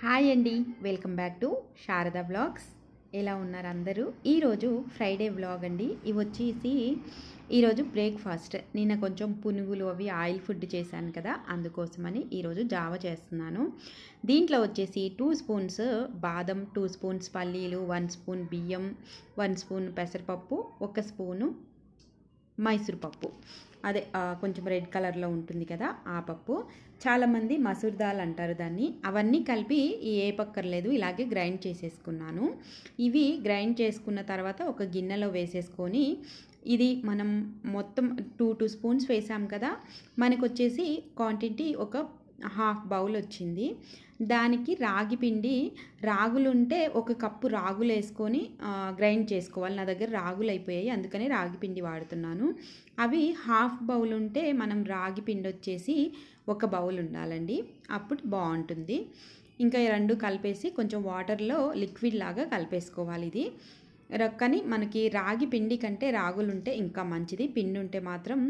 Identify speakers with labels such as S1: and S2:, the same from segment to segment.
S1: hi అండి welcome back to Sharada vlogs ఎలా ఉన్నారు అందరూ ఈరోజు ఫ్రైడే వ్లాగ్ అండి ఇవి వచ్చేసి ఈరోజు బ్రేక్ఫాస్ట్ నిన్న కొంచెం పునుగులు అవి ఆయిల్ ఫుడ్ చేశాను కదా అందుకోసమని ఈరోజు జావ చేస్తున్నాను దీంట్లో వచ్చేసి టూ స్పూన్స్ బాదం టూ స్పూన్స్ పల్లీలు వన్ స్పూన్ బియ్యం వన్ స్పూన్ పెసరపప్పు ఒక స్పూను మైసూరుపప్పు అదే కొంచెం రెడ్ కలర్లో ఉంటుంది కదా ఆ పప్పు చాలామంది మసూర్ దాల్ అంటారు దాన్ని అవన్నీ కలిపి ఏ పక్కర్లేదు ఇలాగే గ్రైండ్ చేసేసుకున్నాను ఇవి గ్రైండ్ చేసుకున్న తర్వాత ఒక గిన్నెలో వేసేసుకొని ఇది మనం మొత్తం టూ టూ స్పూన్స్ వేసాం కదా మనకు వచ్చేసి క్వాంటిటీ ఒక హాఫ్ బౌల్ వచ్చింది దానికి రాగి పిండి రాగులుంటే ఒక కప్పు రాగులు వేసుకొని గ్రైండ్ చేసుకోవాలి నా దగ్గర రాగులు అయిపోయాయి అందుకని రాగి పిండి వాడుతున్నాను అవి హాఫ్ బౌల్ ఉంటే మనం రాగి పిండి వచ్చేసి ఒక బౌల్ ఉండాలండి అప్పుడు బాగుంటుంది ఇంకా రెండు కలిపేసి కొంచెం వాటర్లో లిక్విడ్ లాగా కలిపేసుకోవాలి ఇది కానీ మనకి రాగి పిండి కంటే రాగులుంటే ఇంకా మంచిది పిండి ఉంటే మాత్రం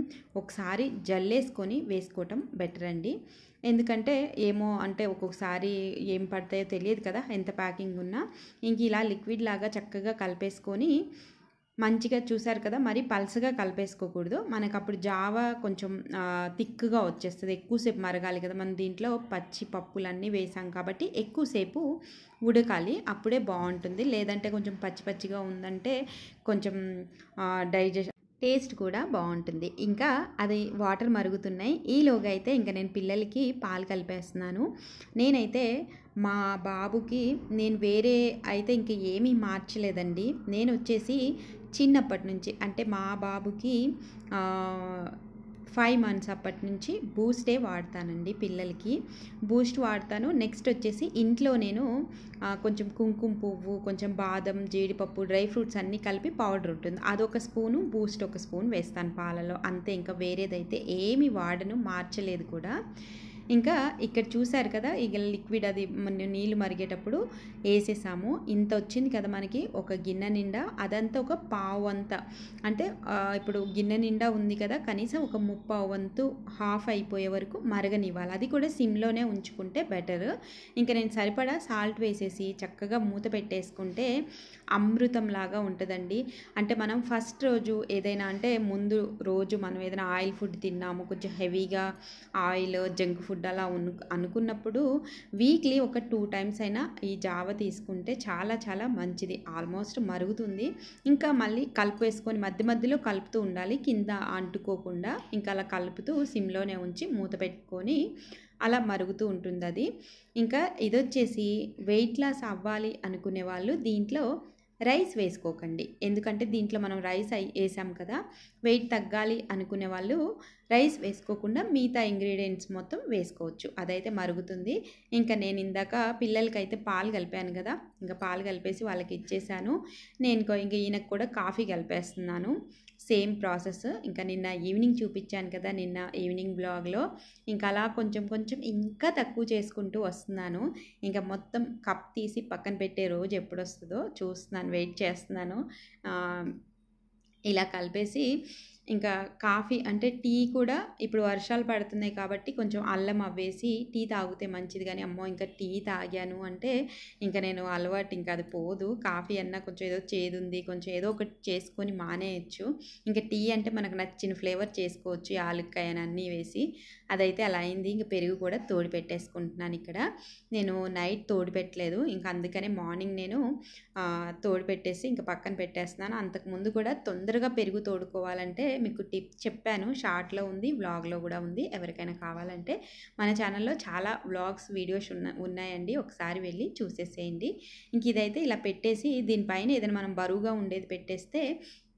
S1: ఒకసారి జల్లేసుకొని వేసుకోవటం బెటర్ అండి ఎందుకంటే ఏమో అంటే ఒక్కొక్కసారి ఏం పడతాయో తెలియదు కదా ఎంత ప్యాకింగ్ ఉన్నా ఇంక ఇలా లిక్విడ్ లాగా చక్కగా కలిపేసుకొని మంచిగా చూసారు కదా మరి పల్సగా కలిపేసుకోకూడదు మనకు అప్పుడు జావ కొంచెం థిక్గా వచ్చేస్తుంది ఎక్కువసేపు మరగాలి కదా మనం దీంట్లో పచ్చి అన్నీ వేసాం కాబట్టి ఎక్కువసేపు ఉడకాలి అప్పుడే బాగుంటుంది లేదంటే కొంచెం పచ్చి పచ్చిగా ఉందంటే కొంచెం డైజెషన్ టేస్ట్ కూడా బాగుంటుంది ఇంకా అది వాటర్ మరుగుతున్నాయి ఈలోగా అయితే ఇంకా నేను పిల్లలకి పాలు కలిపేస్తున్నాను నేనైతే మా బాబుకి నేను వేరే అయితే ఇంక ఏమీ మార్చలేదండి నేను వచ్చేసి చిన్నప్పటి నుంచి అంటే మా బాబుకి ఫైవ్ మంత్స్ అప్పటి నుంచి బూస్టే వాడతానండి పిల్లలకి బూస్ట్ వాడతాను నెక్స్ట్ వచ్చేసి ఇంట్లో నేను కొంచెం కుంకుమ పువ్వు కొంచెం బాదం జీడిపప్పు డ్రై ఫ్రూట్స్ అన్నీ కలిపి పౌడర్ ఉంటుంది అదొక స్పూను బూస్ట్ ఒక స్పూన్ వేస్తాను పాలలో అంతే ఇంకా వేరేదైతే ఏమి వాడను మార్చలేదు కూడా ఇంకా ఇక్కడ చూశారు కదా ఇక లిక్విడ్ అది నీళ్ళు మరిగేటప్పుడు వేసేసాము ఇంత వచ్చింది కదా మనకి ఒక గిన్నె నిండా అదంతా ఒక పావు అంత అంటే ఇప్పుడు గిన్నె నిండా ఉంది కదా కనీసం ఒక ముప్పావు వంతు హాఫ్ అయిపోయే వరకు మరగనివ్వాలి అది కూడా సిమ్లోనే ఉంచుకుంటే బెటర్ ఇంకా నేను సరిపడా సాల్ట్ వేసేసి చక్కగా మూత పెట్టేసుకుంటే అమృతం లాగా ఉంటుందండి అంటే మనం ఫస్ట్ రోజు ఏదైనా అంటే ముందు రోజు మనం ఏదైనా ఆయిల్ ఫుడ్ తిన్నాము కొంచెం హెవీగా ఆయిల్ జంక్ ఫుడ్ ఫుడ్ అలా అనుకున్నప్పుడు వీక్లీ ఒక టూ టైమ్స్ అయినా ఈ జావ తీసుకుంటే చాలా చాలా మంచిది ఆల్మోస్ట్ మరుగుతుంది ఇంకా మళ్ళీ కలుపు వేసుకొని మధ్య మధ్యలో కలుపుతూ ఉండాలి కింద అంటుకోకుండా ఇంకా అలా కలుపుతూ సిమ్లోనే ఉంచి మూత పెట్టుకొని అలా మరుగుతూ ఉంటుంది అది ఇంకా ఇదొచ్చేసి వెయిట్ లాస్ అవ్వాలి అనుకునే వాళ్ళు దీంట్లో రైస్ వేసుకోకండి ఎందుకంటే దీంట్లో మనం రైస్ వేసాం కదా వెయిట్ తగ్గాలి అనుకునే వాళ్ళు రైస్ వేసుకోకుండా మిగతా ఇంగ్రీడియంట్స్ మొత్తం వేసుకోవచ్చు అదైతే మరుగుతుంది ఇంకా నేను ఇందాక పిల్లలకైతే పాలు కలిపాను కదా ఇంకా పాలు కలిపేసి వాళ్ళకి ఇచ్చేసాను నేను ఇంకా ఈయనకు కూడా కాఫీ కలిపేస్తున్నాను సేమ్ ప్రాసెస్ ఇంకా నిన్న ఈవినింగ్ చూపించాను కదా నిన్న ఈవినింగ్ బ్లాగ్లో ఇంకా అలా కొంచెం కొంచెం ఇంకా తక్కువ చేసుకుంటూ వస్తున్నాను ఇంకా మొత్తం కప్ తీసి పక్కన పెట్టే రోజు ఎప్పుడు వస్తుందో చూస్తున్నాను వెయిట్ చేస్తున్నాను ఇలా కలిపేసి ఇంకా కాఫీ అంటే టీ కూడా ఇప్పుడు వర్షాలు పడుతున్నాయి కాబట్టి కొంచెం అల్లం అవ్వేసి టీ తాగితే మంచిది కానీ అమ్మో ఇంకా టీ తాగాను అంటే ఇంకా నేను అలవాటు ఇంకా అది పోదు కాఫీ అన్నా కొంచెం ఏదో చేదుంది కొంచెం ఏదో ఒకటి చేసుకొని మానేయచ్చు ఇంకా టీ అంటే మనకు నచ్చిన ఫ్లేవర్ చేసుకోవచ్చు యాలక్కాయ అన్నీ వేసి అదైతే అలా అయింది ఇంక పెరుగు కూడా తోడు పెట్టేసుకుంటున్నాను ఇక్కడ నేను నైట్ తోడు పెట్టలేదు ఇంకా అందుకనే మార్నింగ్ నేను తోడు పెట్టేసి ఇంకా పక్కన పెట్టేస్తున్నాను అంతకుముందు కూడా తొందరగా పెరుగు తోడుకోవాలంటే మీకు టిప్ చెప్పాను షార్ట్లో ఉంది వ్లాగ్లో కూడా ఉంది ఎవరికైనా కావాలంటే మన ఛానల్లో చాలా వ్లాగ్స్ వీడియోస్ ఉన్న ఉన్నాయండి ఒకసారి వెళ్ళి చూసేసేయండి ఇంక ఇదైతే ఇలా పెట్టేసి దీనిపైన ఏదైనా మనం బరువుగా ఉండేది పెట్టేస్తే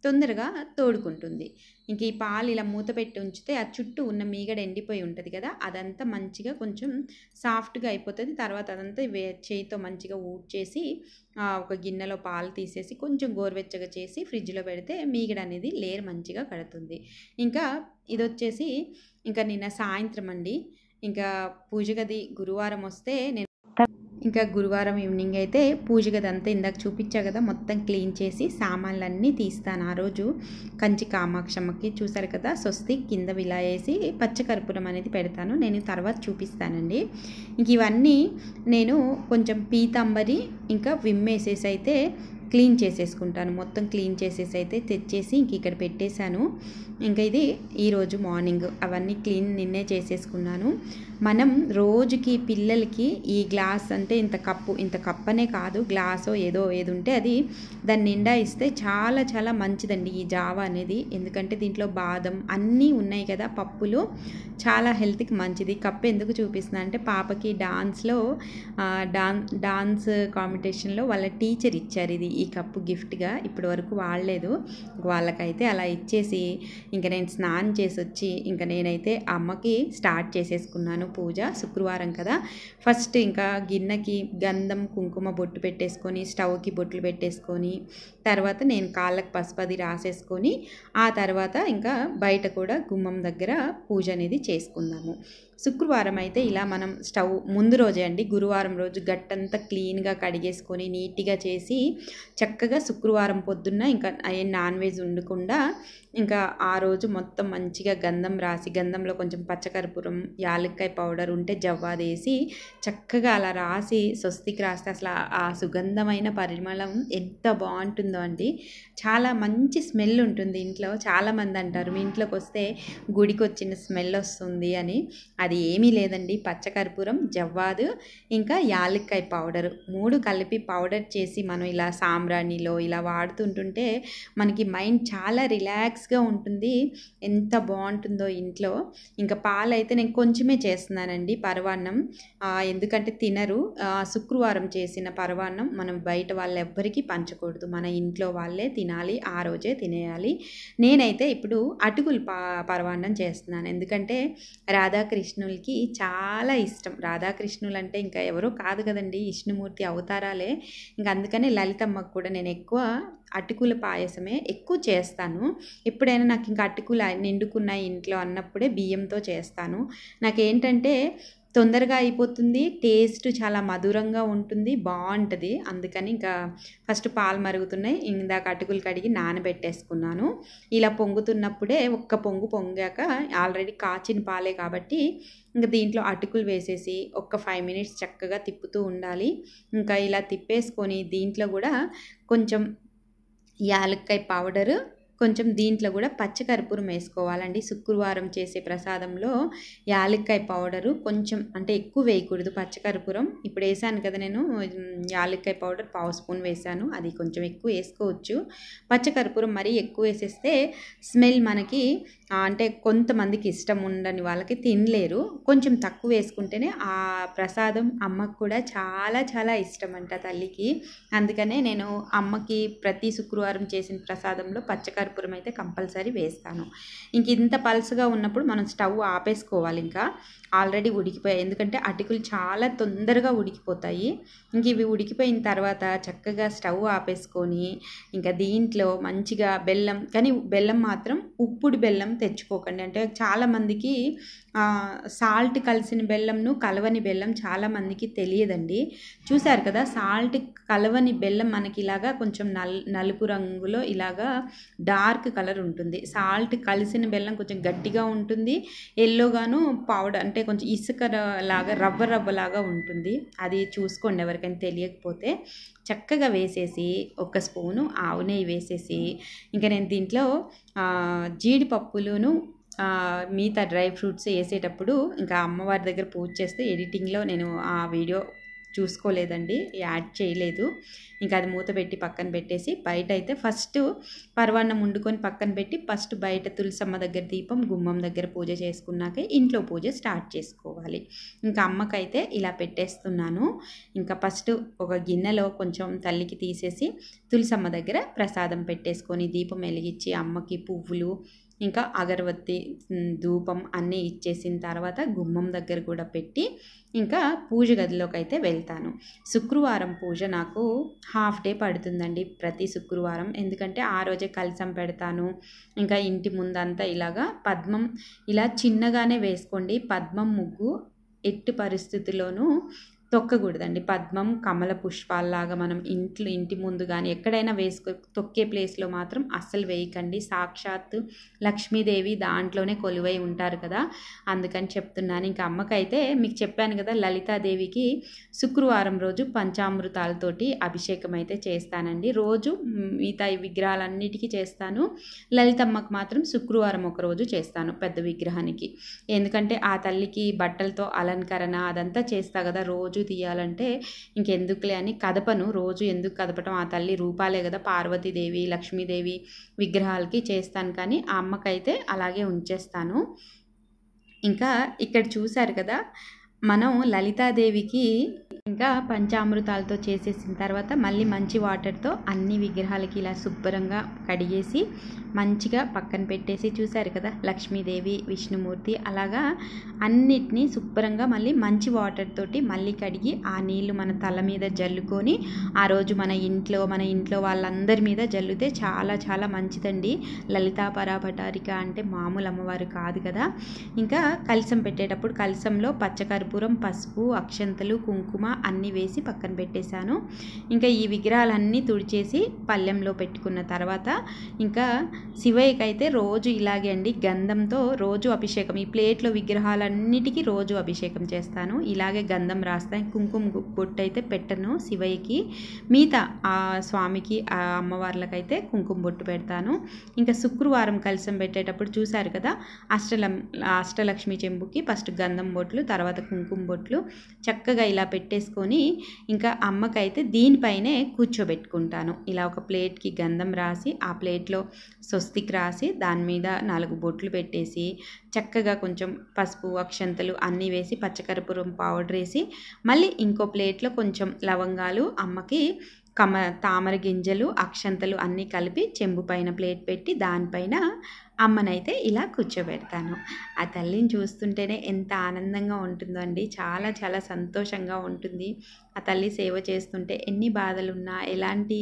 S1: తొందరగా తోడుకుంటుంది ఇంక ఈ పాలు ఇలా మూత పెట్టి ఉంచితే ఆ చుట్టూ ఉన్న మీగడ ఎండిపోయి ఉంటుంది కదా అదంతా మంచిగా కొంచెం సాఫ్ట్గా అయిపోతుంది తర్వాత అదంతా వే చేయితో మంచిగా ఊడ్చేసి ఒక గిన్నెలో పాలు తీసేసి కొంచెం గోరువెచ్చగా చేసి ఫ్రిడ్జ్లో పెడితే మీగడ అనేది లేరు మంచిగా కడుతుంది ఇంకా ఇది వచ్చేసి ఇంకా నిన్న సాయంత్రం అండి ఇంకా పూజ గది గురువారం వస్తే నేను ఇంకా గురువారం ఈవినింగ్ అయితే పూజ అంతా ఇందాక చూపించా కదా మొత్తం క్లీన్ చేసి సామాన్లన్నీ తీస్తాను ఆ రోజు కంచి కామాక్షమ్మకి చూసారు కదా స్వస్తి కింద విలా వేసి పచ్చకర్పూరం అనేది పెడతాను నేను తర్వాత చూపిస్తానండి ఇంక ఇవన్నీ నేను కొంచెం పీతాంబరి ఇంకా విమ్ అయితే క్లీన్ చేసేసుకుంటాను మొత్తం క్లీన్ చేసేసి అయితే తెచ్చేసి ఇంక ఇక్కడ పెట్టేశాను ఇంకా ఇది ఈరోజు మార్నింగ్ అవన్నీ క్లీన్ నిన్నే చేసేసుకున్నాను మనం రోజుకి పిల్లలకి ఈ గ్లాస్ అంటే ఇంత కప్పు ఇంత కప్పనే కాదు గ్లాసో ఏదో ఏది ఉంటే అది దాన్ని నిండా ఇస్తే చాలా చాలా మంచిదండి ఈ జావా అనేది ఎందుకంటే దీంట్లో బాదం అన్నీ ఉన్నాయి కదా పప్పులు చాలా హెల్త్కి మంచిది కప్పు ఎందుకు చూపిస్తున్నా అంటే పాపకి డాన్స్లో డాన్ డాన్స్ కాంపిటీషన్లో వాళ్ళ టీచర్ ఇచ్చారు ఇది ఈ కప్పు గిఫ్ట్గా ఇప్పటి వరకు వాడలేదు వాళ్ళకైతే అలా ఇచ్చేసి ఇంకా నేను స్నానం చేసి వచ్చి ఇంకా నేనైతే అమ్మకి స్టార్ట్ చేసేసుకున్నాను పూజ శుక్రవారం కదా ఫస్ట్ ఇంకా గిన్నెకి గంధం కుంకుమ బొట్టు పెట్టేసుకొని స్టవ్కి బొట్లు పెట్టేసుకొని తర్వాత నేను కాళ్ళకి పసుపది రాసేసుకొని ఆ తర్వాత ఇంకా బయట కూడా గుమ్మం దగ్గర పూజ అనేది చేసుకుందాము శుక్రవారం అయితే ఇలా మనం స్టవ్ ముందు రోజే అండి గురువారం రోజు గట్టంతా క్లీన్గా కడిగేసుకొని నీట్గా చేసి చక్కగా శుక్రవారం పొద్దున్న ఇంకా ఏ నాన్ వెజ్ ఉండకుండా ఇంకా ఆ రోజు మొత్తం మంచిగా గంధం రాసి గంధంలో కొంచెం పచ్చకర్పూరం యాలక్కాయ పౌడర్ ఉంటే జవ్వాదేసి చక్కగా అలా రాసి స్వస్తికి రాస్తే అసలు ఆ సుగంధమైన పరిమళం ఎంత బాగుంటుందో అండి చాలా మంచి స్మెల్ ఉంటుంది ఇంట్లో చాలామంది అంటారు మీ ఇంట్లోకి వస్తే గుడికి వచ్చిన స్మెల్ వస్తుంది అని అది ఏమీ లేదండి పచ్చకర్పూరం జవ్వాదు ఇంకా యాలక్కాయ పౌడర్ మూడు కలిపి పౌడర్ చేసి మనం ఇలా సాంబ్రాణిలో ఇలా వాడుతుంటుంటే మనకి మైండ్ చాలా రిలాక్స్గా ఉంటుంది ఎంత బాగుంటుందో ఇంట్లో ఇంకా పాలు అయితే నేను కొంచెమే చేస్తున్నానండి పరవాన్నం ఎందుకంటే తినరు శుక్రవారం చేసిన పరవాన్నం మనం బయట వాళ్ళు ఎవ్వరికీ పంచకూడదు మన ఇంట్లో వాళ్ళే తినాలి ఆ రోజే తినేయాలి నేనైతే ఇప్పుడు అటుకులు పా పరవాన్నం చేస్తున్నాను ఎందుకంటే రాధాకృష్ణ రాధాకృష్ణులకి చాలా ఇష్టం రాధాకృష్ణులు అంటే ఇంకా ఎవరో కాదు కదండి విష్ణుమూర్తి అవతారాలే ఇంకా అందుకనే లలితమ్మకు కూడా నేను ఎక్కువ అటుకుల పాయసమే ఎక్కువ చేస్తాను ఎప్పుడైనా నాకు ఇంకా అటుకులు నిండుకున్నాయి ఇంట్లో అన్నప్పుడే బియ్యంతో చేస్తాను నాకేంటంటే తొందరగా అయిపోతుంది టేస్ట్ చాలా మధురంగా ఉంటుంది బాగుంటుంది అందుకని ఇంకా ఫస్ట్ పాలు మరుగుతున్నాయి ఇందాక అటుకులు కడిగి నానబెట్టేసుకున్నాను ఇలా పొంగుతున్నప్పుడే ఒక్క పొంగు పొంగాక ఆల్రెడీ కాచిన పాలే కాబట్టి ఇంకా దీంట్లో అటుకులు వేసేసి ఒక్క ఫైవ్ మినిట్స్ చక్కగా తిప్పుతూ ఉండాలి ఇంకా ఇలా తిప్పేసుకొని దీంట్లో కూడా కొంచెం యాలక్కాయ పౌడరు కొంచెం దీంట్లో కూడా పచ్చకర్పూరం వేసుకోవాలండి శుక్రవారం చేసే ప్రసాదంలో యాలక్కాయ పౌడరు కొంచెం అంటే ఎక్కువ వేయకూడదు పచ్చకర్పూరం ఇప్పుడు వేసాను కదా నేను యాలక్కాయ పౌడర్ పావు స్పూన్ వేసాను అది కొంచెం ఎక్కువ వేసుకోవచ్చు పచ్చకర్పూరం మరీ ఎక్కువ వేసేస్తే స్మెల్ మనకి అంటే కొంతమందికి ఇష్టం ఉండని వాళ్ళకి తినలేరు కొంచెం తక్కువ వేసుకుంటేనే ఆ ప్రసాదం అమ్మకు కూడా చాలా చాలా ఇష్టం అంట తల్లికి అందుకనే నేను అమ్మకి ప్రతి శుక్రవారం చేసిన ప్రసాదంలో పచ్చకర్పూరం అయితే కంపల్సరీ వేస్తాను ఇంక ఇంత పల్సగా ఉన్నప్పుడు మనం స్టవ్ ఆపేసుకోవాలి ఇంకా ఆల్రెడీ ఉడికిపోయాయి ఎందుకంటే అటుకులు చాలా తొందరగా ఉడికిపోతాయి ఇంక ఇవి ఉడికిపోయిన తర్వాత చక్కగా స్టవ్ ఆపేసుకొని ఇంకా దీంట్లో మంచిగా బెల్లం కానీ బెల్లం మాత్రం ఉప్పుడు బెల్లం తెచ్చుకోకండి అంటే చాలామందికి సాల్ట్ కలిసిన బెల్లంను కలవని బెల్లం చాలామందికి తెలియదండి చూశారు కదా సాల్ట్ కలవని బెల్లం మనకి ఇలాగా కొంచెం నల్ నలుపు రంగులో ఇలాగా డార్క్ కలర్ ఉంటుంది సాల్ట్ కలిసిన బెల్లం కొంచెం గట్టిగా ఉంటుంది ఎల్లోగాను పౌడర్ అంటే కొంచెం ఇసుక లాగా రవ్వ రవ్వలాగా ఉంటుంది అది చూసుకోండి ఎవరికైనా తెలియకపోతే చక్కగా వేసేసి ఒక స్పూను ఆవు నెయ్యి వేసేసి ఇంకా నేను దీంట్లో జీడిపప్పులును మిగతా డ్రై ఫ్రూట్స్ వేసేటప్పుడు ఇంకా అమ్మవారి దగ్గర పూజ చేస్తే ఎడిటింగ్లో నేను ఆ వీడియో చూసుకోలేదండి యాడ్ చేయలేదు ఇంకా అది మూత పెట్టి పక్కన పెట్టేసి బయట అయితే ఫస్ట్ పర్వాన్నం వండుకొని పక్కన పెట్టి ఫస్ట్ బయట తులసమ్మ దగ్గర దీపం గుమ్మం దగ్గర పూజ చేసుకున్నాకే ఇంట్లో పూజ స్టార్ట్ చేసుకోవాలి ఇంకా అమ్మకైతే ఇలా పెట్టేస్తున్నాను ఇంకా ఫస్ట్ ఒక గిన్నెలో కొంచెం తల్లికి తీసేసి తులసమ్మ దగ్గర ప్రసాదం పెట్టేసుకొని దీపం వెలిగించి అమ్మకి పువ్వులు ఇంకా అగరబత్తి ధూపం అన్నీ ఇచ్చేసిన తర్వాత గుమ్మం దగ్గర కూడా పెట్టి ఇంకా పూజ గదిలోకి అయితే వెళ్తాను శుక్రవారం పూజ నాకు హాఫ్ డే పడుతుందండి ప్రతి శుక్రవారం ఎందుకంటే ఆ రోజే కలసం పెడతాను ఇంకా ఇంటి ముందంతా ఇలాగా పద్మం ఇలా చిన్నగానే వేసుకోండి పద్మం ముగ్గు ఎట్టి పరిస్థితుల్లోనూ తొక్కకూడదండి పద్మం కమల పుష్పాల్లాగా మనం ఇంట్లో ఇంటి ముందు కానీ ఎక్కడైనా వేసుకో తొక్కే ప్లేస్లో మాత్రం అస్సలు వేయకండి సాక్షాత్ లక్ష్మీదేవి దాంట్లోనే కొలువై ఉంటారు కదా అందుకని చెప్తున్నాను ఇంకా అమ్మకైతే మీకు చెప్పాను కదా లలితాదేవికి శుక్రవారం రోజు పంచామృతాలతోటి అభిషేకం అయితే చేస్తానండి రోజు మిగతా విగ్రహాలన్నిటికీ చేస్తాను లలితమ్మకు మాత్రం శుక్రవారం ఒకరోజు చేస్తాను పెద్ద విగ్రహానికి ఎందుకంటే ఆ తల్లికి బట్టలతో అలంకరణ అదంతా చేస్తా కదా రోజు రోజు తీయాలంటే ఇంకెందుకులే అని కదపను రోజు ఎందుకు కదపటం ఆ తల్లి రూపాలే కదా పార్వతీదేవి లక్ష్మీదేవి విగ్రహాలకి చేస్తాను కానీ ఆ అమ్మకైతే అలాగే ఉంచేస్తాను ఇంకా ఇక్కడ చూశారు కదా మనం లలితాదేవికి ఇంకా పంచామృతాలతో చేసేసిన తర్వాత మళ్ళీ మంచి వాటర్తో అన్ని విగ్రహాలకి ఇలా శుభ్రంగా కడిగేసి మంచిగా పక్కన పెట్టేసి చూశారు కదా లక్ష్మీదేవి విష్ణుమూర్తి అలాగా అన్నిటినీ శుభ్రంగా మళ్ళీ మంచి వాటర్ తోటి మళ్ళీ కడిగి ఆ నీళ్లు మన తల మీద జల్లుకొని ఆ రోజు మన ఇంట్లో మన ఇంట్లో వాళ్ళందరి మీద జల్లితే చాలా చాలా మంచిదండి లలితా పరాపటారిక అంటే మామూలు అమ్మవారు కాదు కదా ఇంకా కలిసం పెట్టేటప్పుడు కలిసంలో పచ్చకర్పూరం పసుపు అక్షంతలు కుంకుమ అన్నీ వేసి పక్కన పెట్టేశాను ఇంకా ఈ విగ్రహాలన్నీ తుడిచేసి పళ్ళెంలో పెట్టుకున్న తర్వాత ఇంకా శివయ్యకైతే రోజు ఇలాగే అండి గంధంతో రోజు అభిషేకం ఈ ప్లేట్లో విగ్రహాలన్నిటికీ రోజు అభిషేకం చేస్తాను ఇలాగే గంధం రాస్తాను కుంకుమ బొట్టు అయితే పెట్టను శివయ్యకి మిగతా ఆ స్వామికి ఆ అమ్మవార్లకైతే కుంకుమ బొట్టు పెడతాను ఇంకా శుక్రవారం కలిసం పెట్టేటప్పుడు చూశారు కదా అష్టలం అష్టలక్ష్మి చెంబుకి ఫస్ట్ గంధం బొట్లు తర్వాత కుంకుమ బొట్లు చక్కగా ఇలా పెట్టేసి చేసుకొని ఇంకా అమ్మకైతే దీనిపైనే కూర్చోబెట్టుకుంటాను ఇలా ఒక ప్లేట్కి గంధం రాసి ఆ ప్లేట్లో స్వస్తికి రాసి దాని మీద నాలుగు బొట్లు పెట్టేసి చక్కగా కొంచెం పసుపు అక్షంతలు అన్నీ వేసి పచ్చకర్పూరం పౌడర్ వేసి మళ్ళీ ఇంకో ప్లేట్లో కొంచెం లవంగాలు అమ్మకి కమ తామర గింజలు అక్షంతలు అన్నీ కలిపి చెంబు పైన ప్లేట్ పెట్టి దానిపైన అమ్మనైతే ఇలా కూర్చోబెడతాను ఆ తల్లిని చూస్తుంటేనే ఎంత ఆనందంగా ఉంటుందో అండి చాలా చాలా సంతోషంగా ఉంటుంది ఆ తల్లి సేవ చేస్తుంటే ఎన్ని బాధలున్నా ఎలాంటి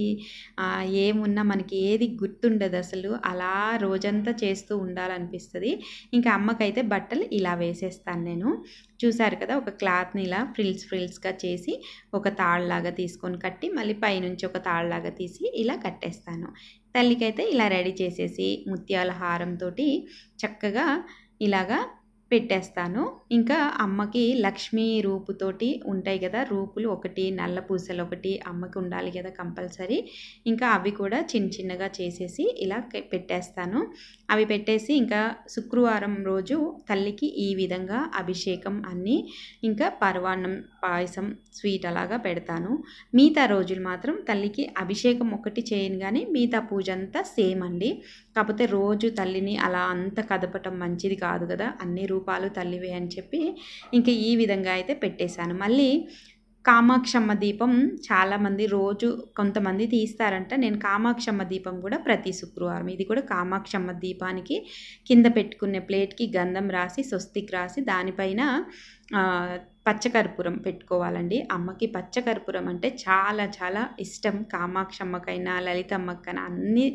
S1: ఏమున్నా మనకి ఏది గుర్తుండదు అసలు అలా రోజంతా చేస్తూ ఉండాలనిపిస్తుంది ఇంకా అమ్మకైతే బట్టలు ఇలా వేసేస్తాను నేను చూసారు కదా ఒక క్లాత్ని ఇలా ఫ్రిల్స్ ఫ్రిల్స్గా చేసి ఒక తాళ్ళలాగా తీసుకొని కట్టి మళ్ళీ పైనుంచి ఒక తాళ్ళలాగా తీసి ఇలా కట్టేస్తాను తల్లికైతే ఇలా రెడీ చేసేసి ముత్యాల హారంతో చక్కగా ఇలాగా పెట్టేస్తాను ఇంకా అమ్మకి లక్ష్మీ రూపుతోటి ఉంటాయి కదా రూపులు ఒకటి నల్ల పూసలు ఒకటి అమ్మకి ఉండాలి కదా కంపల్సరీ ఇంకా అవి కూడా చిన్న చిన్నగా చేసేసి ఇలా పెట్టేస్తాను అవి పెట్టేసి ఇంకా శుక్రవారం రోజు తల్లికి ఈ విధంగా అభిషేకం అన్నీ ఇంకా పర్వాన్నం పాయసం స్వీట్ అలాగా పెడతాను మిగతా రోజులు మాత్రం తల్లికి అభిషేకం ఒకటి చేయను కానీ మిగతా పూజ అంతా సేమ్ అండి కాకపోతే రోజు తల్లిని అలా అంత కదపటం మంచిది కాదు కదా అన్ని రూపాలు తల్లివే అని చెప్పి ఇంకా ఈ విధంగా అయితే పెట్టేశాను మళ్ళీ కామాక్షమ్మ దీపం చాలామంది రోజు కొంతమంది తీస్తారంట నేను కామాక్షమ్మ దీపం కూడా ప్రతి శుక్రవారం ఇది కూడా కామాక్షమ్మ దీపానికి కింద పెట్టుకునే ప్లేట్కి గంధం రాసి స్వస్తికి రాసి దానిపైన పచ్చకర్పూరం పెట్టుకోవాలండి అమ్మకి పచ్చకర్పూరం అంటే చాలా చాలా ఇష్టం కామాక్షమ్మకైనా లలితమ్మకైనా అన్ని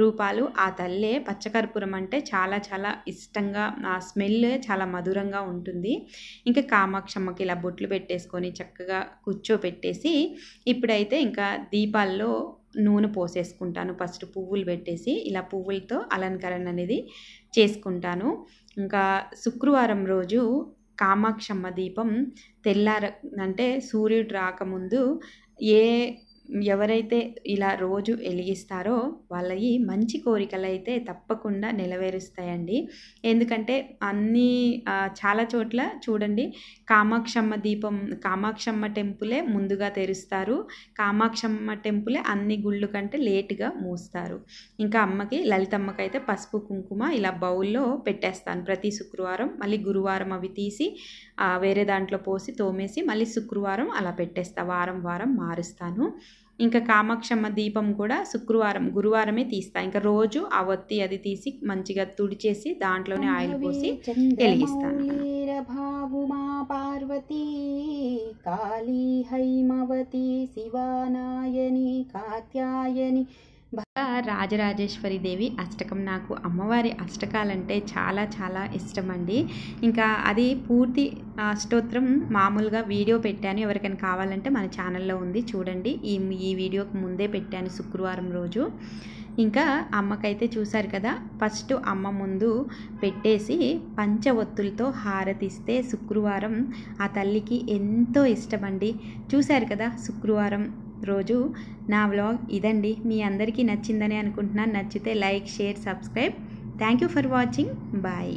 S1: రూపాలు ఆ తల్లే పచ్చకర్పూరం అంటే చాలా చాలా ఇష్టంగా ఆ స్మెల్ చాలా మధురంగా ఉంటుంది ఇంకా కామాక్షమ్మకి ఇలా బొట్లు పెట్టేసుకొని చక్కగా కూర్చోపెట్టేసి ఇప్పుడైతే ఇంకా దీపాల్లో నూనె పోసేసుకుంటాను ఫస్ట్ పువ్వులు పెట్టేసి ఇలా పువ్వులతో అలంకరణ అనేది చేసుకుంటాను ఇంకా శుక్రవారం రోజు కామాక్షమ్మ దీపం తెల్లార అంటే సూర్యుడు రాకముందు ఏ ఎవరైతే ఇలా రోజు ఎలిగిస్తారో వాళ్ళవి మంచి కోరికలు అయితే తప్పకుండా నెలవేరుస్తాయండి ఎందుకంటే అన్నీ చాలా చోట్ల చూడండి కామాక్షమ్మ దీపం కామాక్షమ్మ టెంపులే ముందుగా తెరుస్తారు కామాక్షమ్మ టెంపులే అన్ని గుళ్ళు కంటే లేటుగా మూస్తారు ఇంకా అమ్మకి లలితమ్మకి అయితే పసుపు కుంకుమ ఇలా బౌల్లో పెట్టేస్తాను ప్రతి శుక్రవారం మళ్ళీ గురువారం అవి తీసి వేరే దాంట్లో పోసి తోమేసి మళ్ళీ శుక్రవారం అలా పెట్టేస్తా వారం వారం మారుస్తాను ఇంకా కామాక్షమ్మ దీపం కూడా శుక్రవారం గురువారమే తీస్తా ఇంకా రోజు ఆ ఒత్తి అది తీసి మంచిగా తుడిచేసి దాంట్లోనే ఆయిల్ పోసి వెలిగిస్తాను కాళీ హైమవతి శివానాయని కాత్యాయని రాజరాజేశ్వరి దేవి అష్టకం నాకు అమ్మవారి అష్టకాలంటే చాలా చాలా ఇష్టమండి ఇంకా అది పూర్తి అష్టోత్రం మామూలుగా వీడియో పెట్టాను ఎవరికైనా కావాలంటే మన ఛానల్లో ఉంది చూడండి ఈ ఈ వీడియోకి ముందే పెట్టాను శుక్రవారం రోజు ఇంకా అమ్మకైతే చూశారు కదా ఫస్ట్ అమ్మ ముందు పెట్టేసి పంచ ఒత్తులతో హారతిస్తే శుక్రవారం ఆ తల్లికి ఎంతో ఇష్టమండి చూశారు కదా శుక్రవారం రోజు నా వ్లాగ్ ఇదండి మీ అందరికీ నచ్చిందని అనుకుంటున్నాను నచ్చితే like share subscribe thank you for watching bye